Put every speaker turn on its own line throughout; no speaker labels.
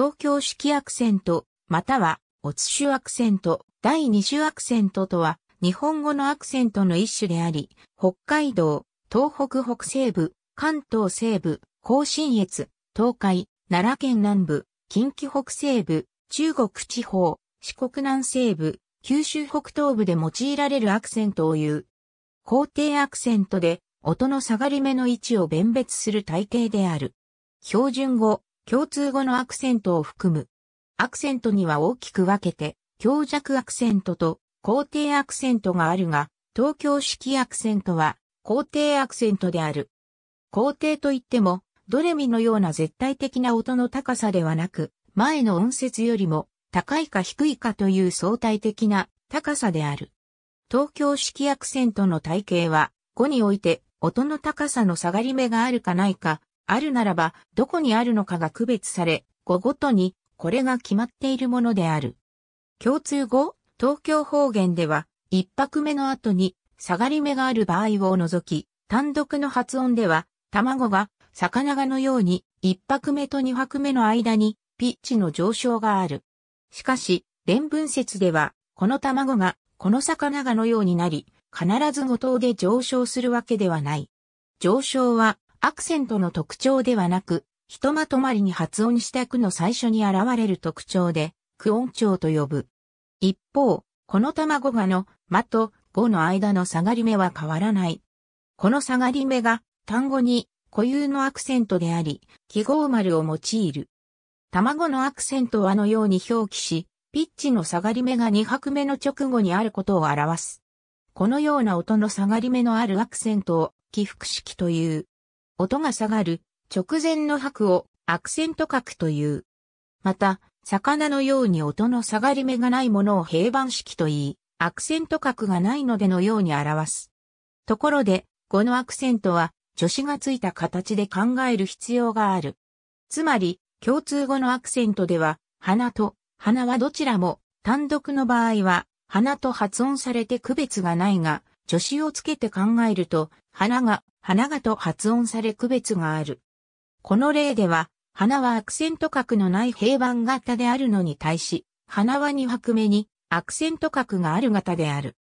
東京式アクセント、または、おつ州アクセント、第二種アクセントとは、日本語のアクセントの一種であり、北海道、東北北西部、関東西部、甲信越、東海、奈良県南部、近畿北西部、中国地方、四国南西部、九州北東部で用いられるアクセントを言う。皇帝アクセントで、音の下がり目の位置を弁別する体系である。標準語、共通語のアクセントを含む。アクセントには大きく分けて、強弱アクセントと肯定アクセントがあるが、東京式アクセントは肯定アクセントである。肯定といっても、ドレミのような絶対的な音の高さではなく、前の音節よりも高いか低いかという相対的な高さである。東京式アクセントの体系は、語において音の高さの下がり目があるかないかあるならば、どこにあるのかが区別され、語ごとに、これが決まっているものである。共通語、東京方言では、一拍目の後に、下がり目がある場合を除き、単独の発音では、卵が、魚がのように、一拍目と二拍目の間に、ピッチの上昇がある。しかし、連文説では、この卵が、この魚がのようになり、必ず五頭で上昇するわけではない。上昇は、アクセントの特徴ではなく、ひとまとまりに発音した句の最初に現れる特徴で、句音調と呼ぶ。一方、この卵がの、まと、語の間の下がり目は変わらない。この下がり目が、単語に固有のアクセントであり、記号丸を用いる。卵のアクセントはのように表記し、ピッチの下がり目が2拍目の直後にあることを表す。このような音の下がり目のあるアクセントを起伏式という。音が下がる、直前の拍をアクセント角という。また、魚のように音の下がり目がないものを平板式と言い、アクセント角がないのでのように表す。ところで、このアクセントは、助詞がついた形で考える必要がある。つまり、共通語のアクセントでは、花と花はどちらも、単独の場合は、花と発音されて区別がないが、助詞をつけて考えると、花が花がと発音され区別がある。この例では、花はアクセント角のない平板型であるのに対し、花は2拍目にアクセント角がある型である。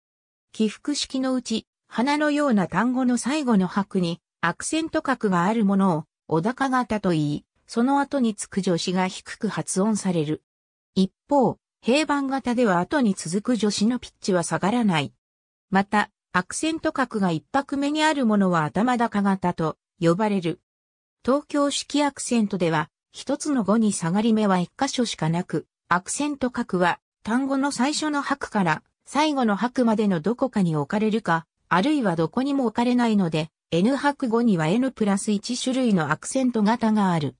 起伏式のうち、花のような単語の最後の拍にアクセント角があるものを小高型と言い、その後につく助詞が低く発音される。一方、平板型では後に続く助詞のピッチは下がらない。また、アクセント角が一拍目にあるものは頭高型と呼ばれる。東京式アクセントでは、一つの語に下がり目は一箇所しかなく、アクセント角は単語の最初の白から最後の白までのどこかに置かれるか、あるいはどこにも置かれないので、N 白語には N プラス1種類のアクセント型がある。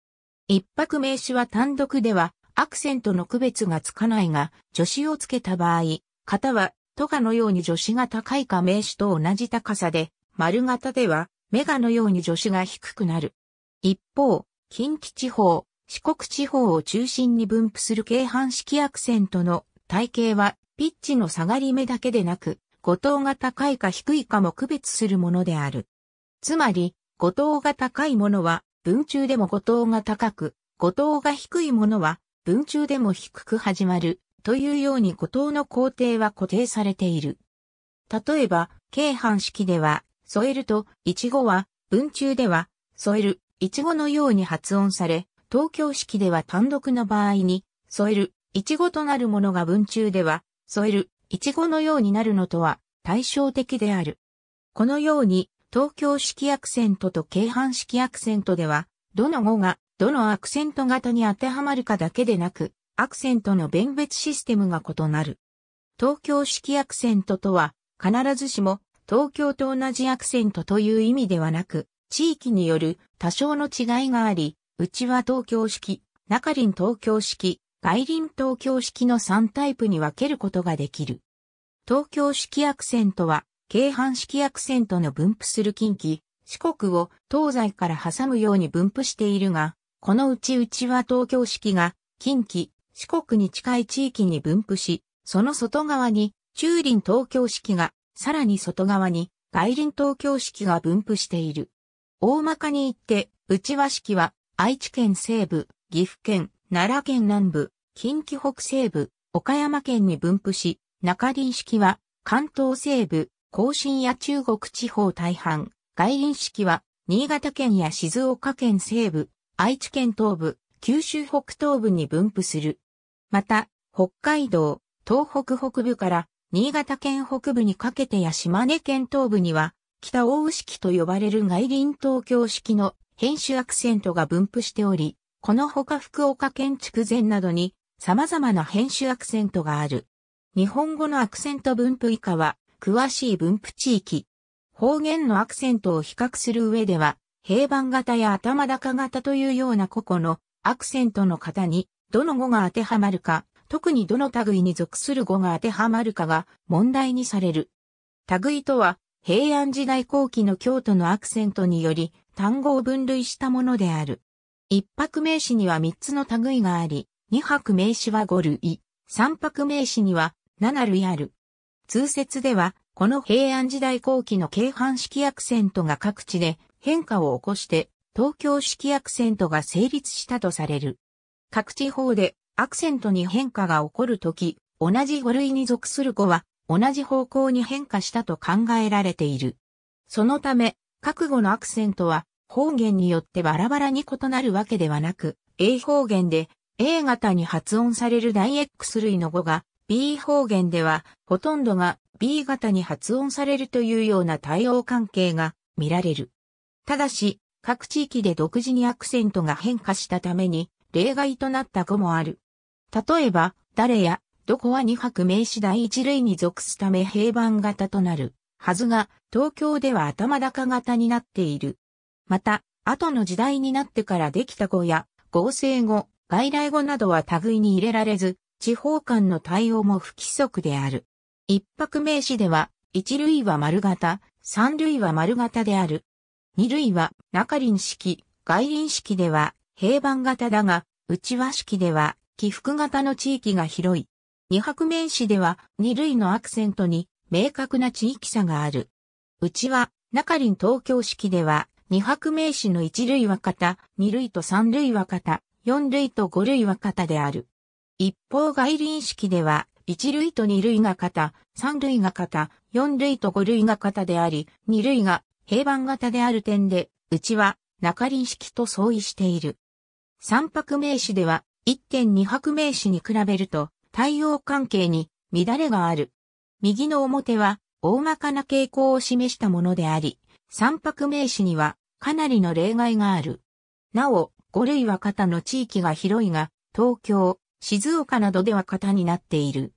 一拍名詞は単独では、アクセントの区別がつかないが、助詞をつけた場合、型はトガのように助詞が高いか名詞と同じ高さで、丸型では、メガのように助詞が低くなる。一方、近畿地方、四国地方を中心に分布する京阪式アクセントの体系は、ピッチの下がり目だけでなく、五等が高いか低いかも区別するものである。つまり、五等が高いものは、文中でも五等が高く、五等が低いものは、文中でも低く始まる、というように固等の工程は固定されている。例えば、京阪式では、添えると、いちごは、文中では、添える、いちごのように発音され、東京式では単独の場合に、添える、いちごとなるものが文中では、添える、いちごのようになるのとは対照的である。このように、東京式アクセントと京阪式アクセントでは、どの語が、どのアクセント型に当てはまるかだけでなく、アクセントの弁別システムが異なる。東京式アクセントとは、必ずしも東京と同じアクセントという意味ではなく、地域による多少の違いがあり、うちは東京式、中林東京式、外輪東京式の3タイプに分けることができる。東京式アクセントは、京阪式アクセントの分布する近畿、四国を東西から挟むように分布しているが、このうちうちは東京式が近畿、四国に近い地域に分布し、その外側に中林東京式が、さらに外側に外林東京式が分布している。大まかに言って、内和式は愛知県西部、岐阜県、奈良県南部、近畿北西部、岡山県に分布し、中林式は関東西部、甲信や中国地方大半、外林式は新潟県や静岡県西部、愛知県東部、九州北東部に分布する。また、北海道、東北北部から新潟県北部にかけてや島根県東部には、北大式と呼ばれる外輪東京式の編集アクセントが分布しており、このほか福岡県筑前などに様々な編集アクセントがある。日本語のアクセント分布以下は、詳しい分布地域。方言のアクセントを比較する上では、平板型や頭高型というような個々のアクセントの型にどの語が当てはまるか、特にどの類に属する語が当てはまるかが問題にされる。類とは、平安時代後期の京都のアクセントにより、単語を分類したものである。一泊名詞には三つの類があり、二泊名詞は五類、三泊名詞には七類ある。通説では、この平安時代後期の京阪式アクセントが各地で変化を起こして、東京式アクセントが成立したとされる。各地方でアクセントに変化が起こるとき、同じ語類に属する語は同じ方向に変化したと考えられている。そのため、各語のアクセントは方言によってバラバラに異なるわけではなく、A 方言で A 型に発音される大 X 類の語が B 方言ではほとんどが B 型に発音されるというような対応関係が見られる。ただし、各地域で独自にアクセントが変化したために、例外となった語もある。例えば、誰や、どこは二泊名詞第一類に属すため平板型となるはずが、東京では頭高型になっている。また、後の時代になってからできた語や、合成語、外来語などは類に入れられず、地方間の対応も不規則である。一泊名詞では、一類は丸型、三類は丸型である。二類は中輪式、外輪式では平板型だが、内和式では起伏型の地域が広い。二白面詞では二類のアクセントに明確な地域差がある。内和、中林東京式では二白名詞の一類は型、二類と三類は型、四類と五類は型である。一方外輪式では、一類と二類が型、三類が型、四類と五類が型であり、二類が平板型である点で、内和は中輪式と相違している。三泊名詞では1.2泊名詞に比べると対応関係に乱れがある。右の表は大まかな傾向を示したものであり、三泊名詞にはかなりの例外がある。なお、五類は型の地域が広いが、東京、静岡などでは型になっている。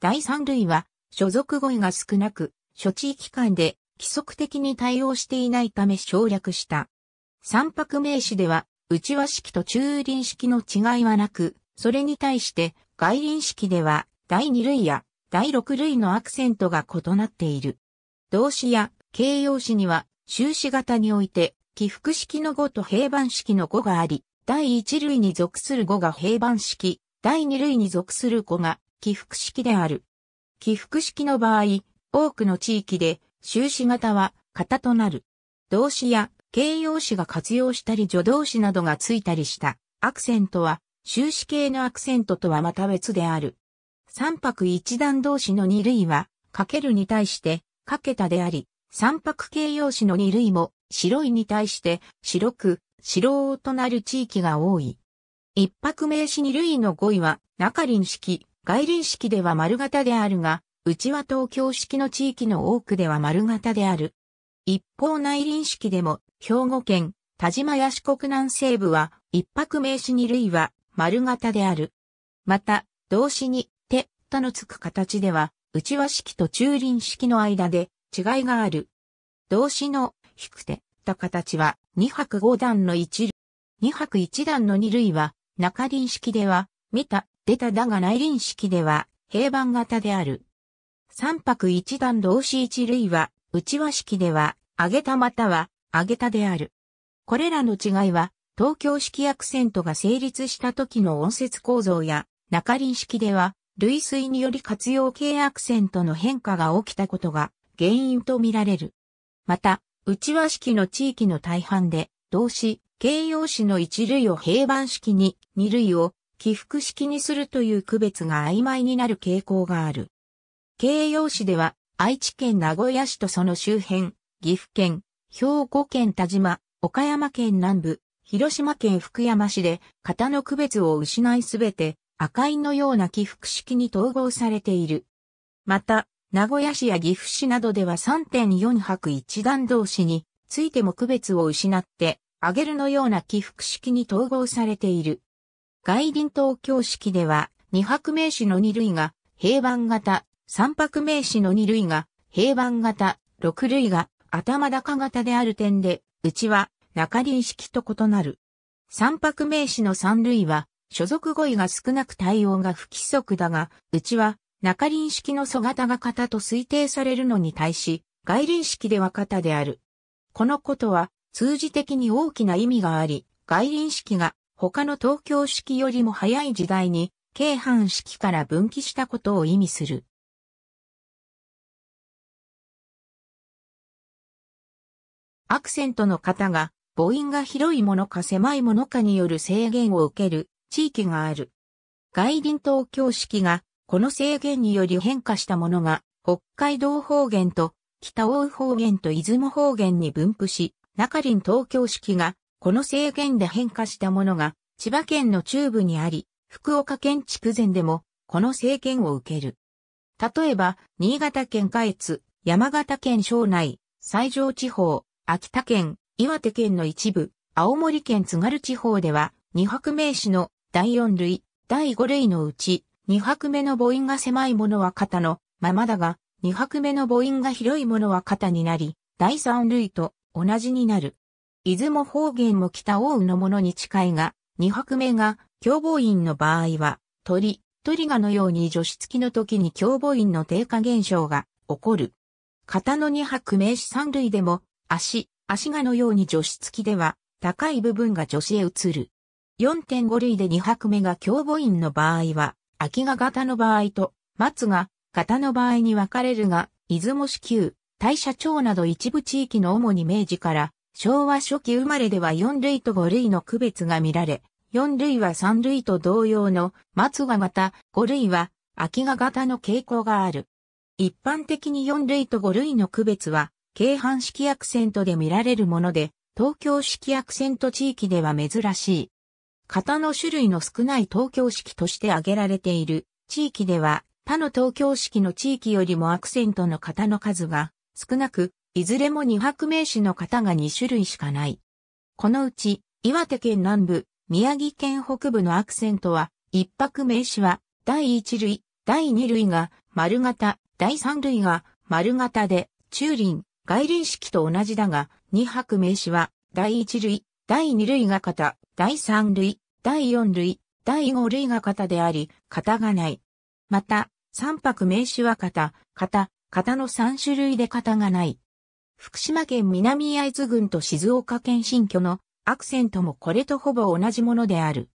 第三類は、所属語彙が少なく、諸地域間で規則的に対応していないため省略した。三拍名詞では、内輪式と中輪式の違いはなく、それに対して外輪式では第二類や第六類のアクセントが異なっている。動詞や形容詞には修士型において起伏式の語と平板式の語があり、第一類に属する語が平板式、第二類に属する語が起伏式である。起伏式の場合、多くの地域で修士型は型となる。動詞や形容詞が活用したり助動詞などがついたりしたアクセントは終止形のアクセントとはまた別である。三拍一段動詞の二類はかけるに対してかけたであり、三拍形容詞の二類も白いに対して白く白となる地域が多い。一拍名詞二類の語彙は中輪式、外輪式では丸型であるが、内は東京式の地域の多くでは丸型である。一方内輪式でも兵庫県、田島や四国南西部は、一泊名詞二類は、丸型である。また、動詞に、手、とのつく形では、内輪式と中輪式の間で、違いがある。動詞の、低手、た形は、二泊五段の一類。二泊一段の二類は、中輪式では、見た、出ただが内輪式では、平板型である。三泊一段動詞一類は、内輪式では、上げたまたは、あげたである。これらの違いは、東京式アクセントが成立した時の音節構造や、中輪式では、類推により活用系アクセントの変化が起きたことが原因とみられる。また、内輪式の地域の大半で、動詞、形容詞の一類を平板式に、二類を起伏式にするという区別が曖昧になる傾向がある。形容詞では、愛知県名古屋市とその周辺、岐阜県、兵庫県田島、岡山県南部、広島県福山市で型の区別を失いすべて赤いのような起伏式に統合されている。また、名古屋市や岐阜市などでは3.4泊一段同士についても区別を失って、あげるのような起伏式に統合されている。外輪東京式では、2泊名詞の2類が平板型、3泊名詞の2類が平板型、6類が頭高型である点で、うちは中輪式と異なる。三白名詞の三類は、所属語彙が少なく対応が不規則だが、うちは中輪式の素型が型と推定されるのに対し、外輪式では型である。このことは、通じ的に大きな意味があり、外輪式が他の東京式よりも早い時代に、京阪式から分岐したことを意味する。アクセントの方が母音が広いものか狭いものかによる制限を受ける地域がある。外輪東京式がこの制限により変化したものが北海道方言と北欧方言と出雲方言に分布し、中林東京式がこの制限で変化したものが千葉県の中部にあり、福岡県筑前でもこの制限を受ける。例えば、新潟県下越、山形県省内、西条地方、秋田県、岩手県の一部、青森県津軽地方では、二拍名詞の第四類、第五類のうち、二拍目の母音が狭いものは肩のままだが、二拍目の母音が広いものは肩になり、第三類と同じになる。出雲方言も北大宇のものに近いが、二拍目が共謀。院の場合は、鳥、鳥がのように除付きの時に共謀員の低下現象が起こる。型の二拍名詞三類でも足、足がのように助手付きでは、高い部分が助手へ移る。4.5類で2拍目が胸母音の場合は、秋が型の場合と、松が型の場合に分かれるが、出雲市級、大社町など一部地域の主に明治から昭和初期生まれでは4類と5類の区別が見られ、4類は3類と同様の松が型、5類は秋が型の傾向がある。一般的に4類と5類の区別は京阪式アクセントで見られるもので、東京式アクセント地域では珍しい。型の種類の少ない東京式として挙げられている地域では、他の東京式の地域よりもアクセントの型の数が少なく、いずれも二泊名詞の型が2種類しかない。このうち、岩手県南部、宮城県北部のアクセントは、一泊名詞は、第一類、第二類が丸型、第三類が丸型で、中輪、外輪式と同じだが、2拍名詞は、第1類、第2類が型、第3類、第4類、第5類が型であり、型がない。また、3拍名詞は型、型、型の3種類で型がない。福島県南会津郡と静岡県新居のアクセントもこれとほぼ同じものである。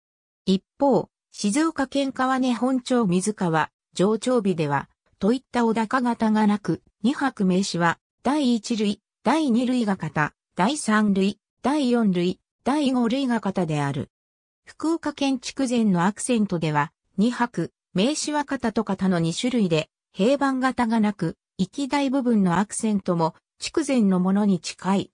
一方、静岡県川根本町水川、上長日では、といった小高型がなく、二拍名詞は、第1類、第2類が型、第3類、第4類、第5類が型である。福岡県筑前のアクセントでは、2拍、名詞は型と型の2種類で、平板型がなく、域大部分のアクセントも、筑前のものに近い。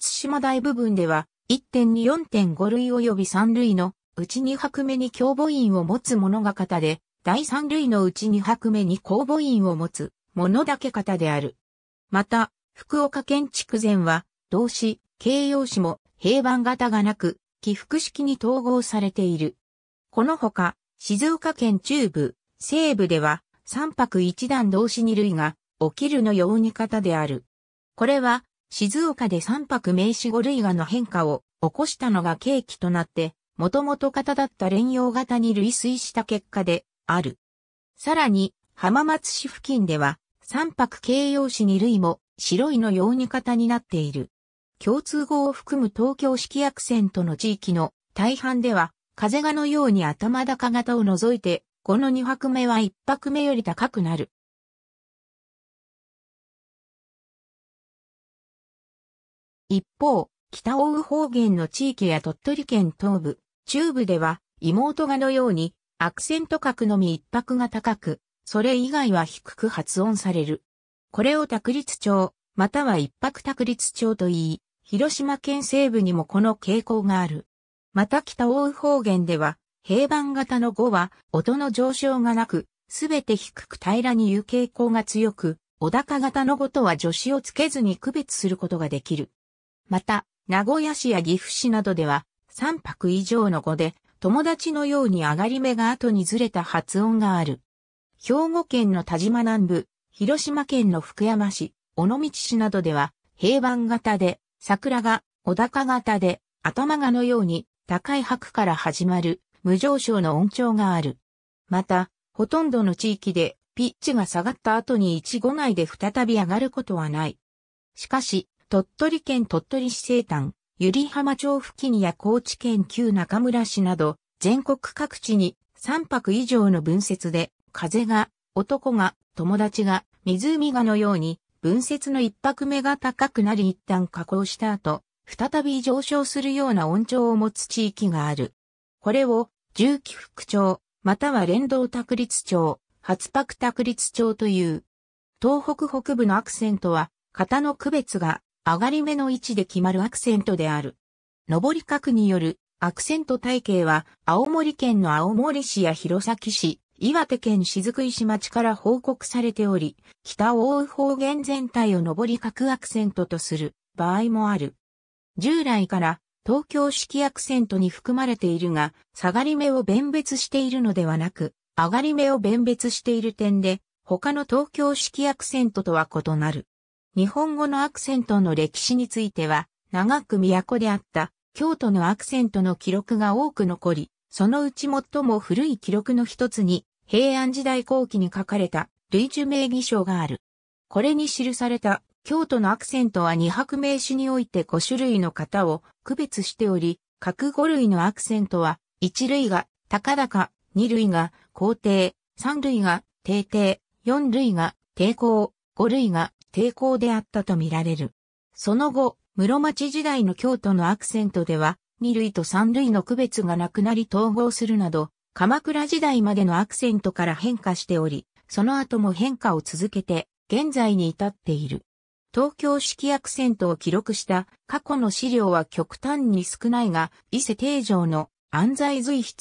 津島大部分では、1.24.5類及び3類のうち2拍目に共母音を持つものが型で、第3類のうち2拍目に公母音を持つものだけ型である。また、福岡県筑前は、動詞、形容詞も平板型がなく、起伏式に統合されている。このほか、静岡県中部、西部では、三泊一段動詞二類が、起きるのように方である。これは、静岡で三泊名詞五類がの変化を起こしたのが契機となって、もともと型だった連用型に類推した結果である。さらに、浜松市付近では、三白形容詞二類も白いのように型になっている。共通語を含む東京式アクセントの地域の大半では、風がのように頭高型を除いて、この二拍目は一拍目より高くなる。一方、北欧方言の地域や鳥取県東部、中部では、妹がのように、アクセント角のみ一拍が高く、それ以外は低く発音される。これを卓立町、または一泊卓立町と言い、広島県西部にもこの傾向がある。また北大方言では、平板型の語は音の上昇がなく、すべて低く平らに言う傾向が強く、小高型の語とは助詞をつけずに区別することができる。また、名古屋市や岐阜市などでは、3泊以上の語で、友達のように上がり目が後にずれた発音がある。兵庫県の田島南部、広島県の福山市、尾道市などでは、平板型で、桜が、小高型で、頭がのように、高い白から始まる、無上昇の音調がある。また、ほとんどの地域で、ピッチが下がった後に1号内で再び上がることはない。しかし、鳥取県鳥取市西端、百合浜町付近や高知県旧中村市など、全国各地に3泊以上の分節で風が、男が、友達が、湖がのように、文節の一拍目が高くなり一旦下降した後、再び上昇するような温調を持つ地域がある。これを、重機副調、または連動卓立調、発拍卓立調という。東北北部のアクセントは、型の区別が、上がり目の位置で決まるアクセントである。上り角によるアクセント体系は、青森県の青森市や弘前市、岩手県雫石町から報告されており、北を覆う方言全体を上り各アクセントとする場合もある。従来から東京式アクセントに含まれているが、下がり目を弁別しているのではなく、上がり目を弁別している点で、他の東京式アクセントとは異なる。日本語のアクセントの歴史については、長く都であった京都のアクセントの記録が多く残り、そのうち最も古い記録の一つに、平安時代後期に書かれた類樹名義書がある。これに記された京都のアクセントは二拍名詞において5種類の型を区別しており、各5類のアクセントは、1類が高々、2類が皇帝、3類が帝帝、4類が抵抗、5類が抵抗であったとみられる。その後、室町時代の京都のアクセントでは、2類と3類の区別がなくなり統合するなど、鎌倉時代までのアクセントから変化しており、その後も変化を続けて、現在に至っている。東京式アクセントを記録した過去の資料は極端に少ないが、伊勢定城の安西随筆。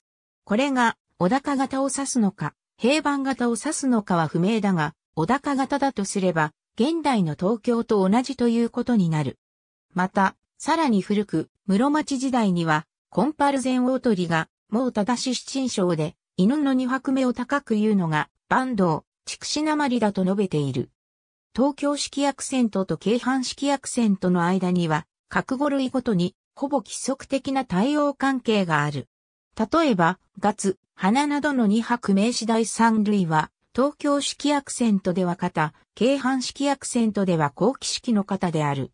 これが小高型を指すのか、平板型を指すのかは不明だが、小高型だとすれば、現代の東京と同じということになる。また、さらに古く、室町時代には、コンパルゼン大鳥がもう正し七人称で、犬の二拍目を高く言うのが、坂東、筑紫鉛だと述べている。東京式アクセントと京阪式アクセントの間には、各語類ごとに、ほぼ規則的な対応関係がある。例えば、月、花などの二拍名詞第三類は、東京式アクセントでは型、京阪式アクセントでは後期式の型である。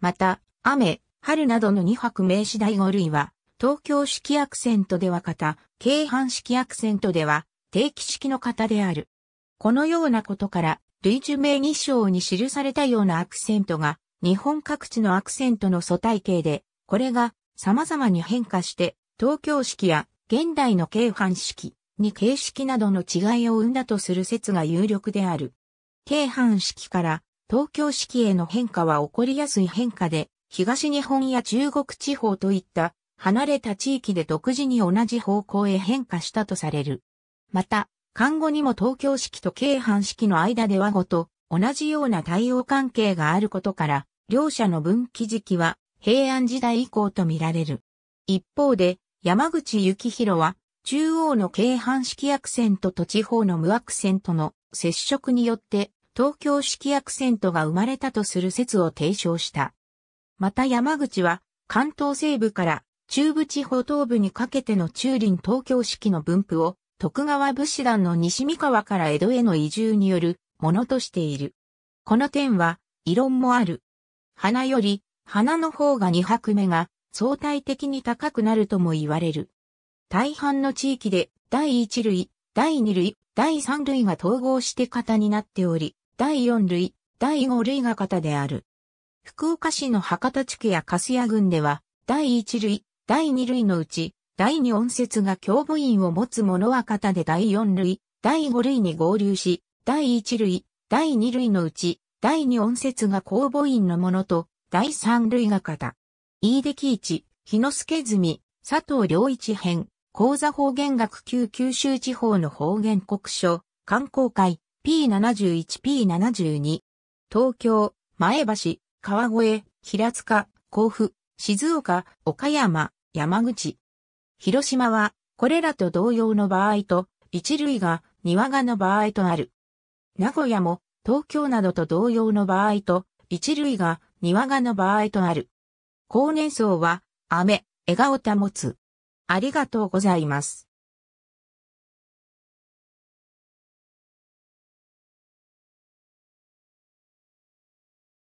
また、雨、春などの二拍名詞第五類は、東京式アクセントでは型、京阪式アクセントでは定期式の型である。このようなことから、類似名義章に記されたようなアクセントが、日本各地のアクセントの素体系で、これが様々に変化して、東京式や現代の京阪式に形式などの違いを生んだとする説が有力である。京阪式から東京式への変化は起こりやすい変化で、東日本や中国地方といった離れた地域で独自に同じ方向へ変化したとされる。また、看護にも東京式と京阪式の間で和語と同じような対応関係があることから、両者の分岐時期は平安時代以降とみられる。一方で、山口幸宏は、中央の京阪式アクセントと地方の無アクセントの接触によって、東京式アクセントが生まれたとする説を提唱した。また山口は、関東西部から中部地方東部にかけての中林東京式の分布を徳川武士団の西三河から江戸への移住によるものとしている。この点は異論もある。花より花の方が二拍目が相対的に高くなるとも言われる。大半の地域で第一類、第二類、第三類が統合して型になっており、第四類、第五類が型である。福岡市の博多地区や粕屋郡では、第一類、第2類のうち、第2音節が胸母院を持つ者は型で第4類、第5類に合流し、第1類、第2類のうち、第2音節が公母院のものと、第3類が型。飯出喜一、日之助住、佐藤良一編、講座方言学級九州地方の方言国書、観光会、P71P72。東京、前橋、川越、平塚、甲府、静岡、岡山、山口。広島は、これらと同様の場合と、一類が、庭がの場合となる。名古屋も、東京などと同様の場合と、一類が、庭がの場合となる。高年層は、雨、笑顔保つ。ありがとうございます。